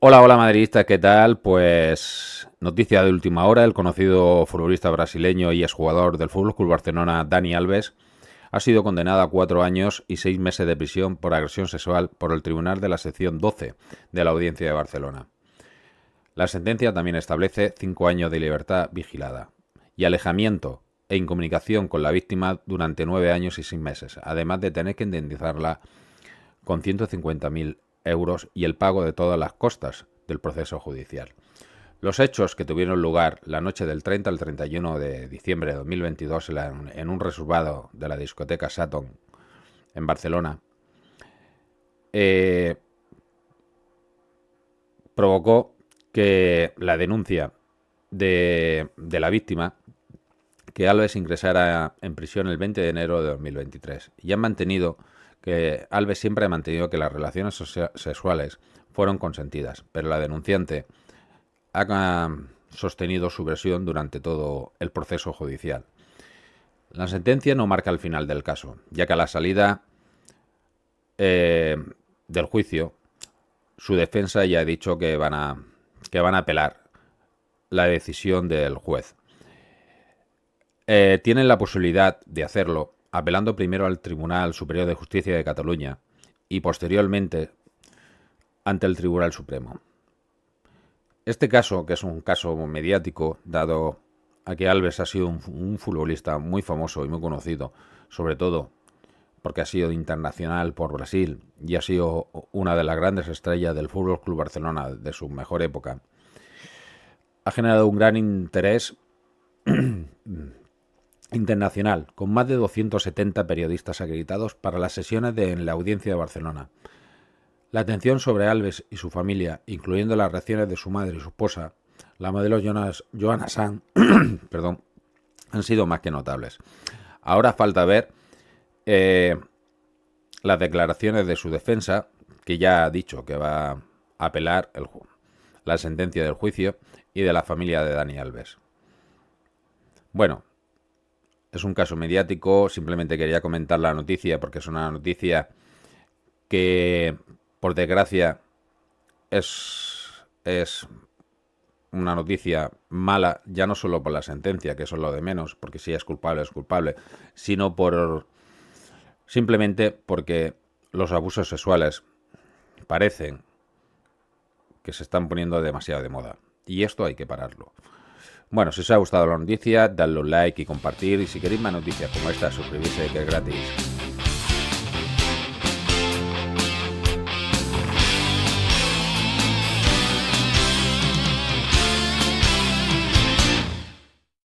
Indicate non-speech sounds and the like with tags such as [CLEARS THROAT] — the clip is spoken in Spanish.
Hola, hola madridistas, ¿qué tal? Pues noticia de última hora, el conocido futbolista brasileño y exjugador del Fútbol Club Barcelona, Dani Alves, ha sido condenado a cuatro años y seis meses de prisión por agresión sexual por el Tribunal de la Sección 12 de la Audiencia de Barcelona. La sentencia también establece cinco años de libertad vigilada y alejamiento e incomunicación con la víctima durante nueve años y seis meses, además de tener que indemnizarla con 150.000 euros y el pago de todas las costas del proceso judicial. Los hechos que tuvieron lugar la noche del 30 al 31 de diciembre de 2022 en un reservado de la discoteca Saturn en Barcelona eh, provocó que la denuncia de, de, la víctima que Alves ingresara en prisión el 20 de enero de 2023 y han mantenido que Alves siempre ha mantenido que las relaciones sexuales fueron consentidas, pero la denunciante ha ah, sostenido su versión durante todo el proceso judicial. La sentencia no marca el final del caso, ya que a la salida eh, del juicio, su defensa ya ha dicho que van a, que van a apelar la decisión del juez. Eh, tienen la posibilidad de hacerlo apelando primero al Tribunal Superior de Justicia de Cataluña y posteriormente ante el Tribunal Supremo. Este caso, que es un caso mediático, dado a que Alves ha sido un, futbolista muy famoso y muy conocido, sobre todo porque ha sido internacional por Brasil y ha sido una de las grandes estrellas del Fútbol Club Barcelona de su mejor época. Ha generado un gran interés [CLEARS THROAT] internacional, con más de 270 periodistas acreditados para las sesiones de la Audiencia de Barcelona. La atención sobre Alves y su familia, incluyendo las reacciones de su madre y su esposa, la modelo Jonas, Joana San, [CLEARS THROAT] perdón, han sido más que notables. Ahora falta ver eh, las declaraciones de su defensa, que ya ha dicho que va a apelar el, la sentencia del juicio y de la familia de Dani Alves. Bueno, es un caso mediático, simplemente quería comentar la noticia porque es una noticia que, por desgracia, es, es una noticia mala, ya no solo por la sentencia, que eso es lo de menos, porque si es culpable es culpable, sino por simplemente porque los abusos sexuales parecen que se están poniendo demasiado de moda. Y esto hay que pararlo. Bueno, si os ha gustado la noticia, dadle un like y compartir. Y si queréis más noticias como esta, suscribirse que es gratis.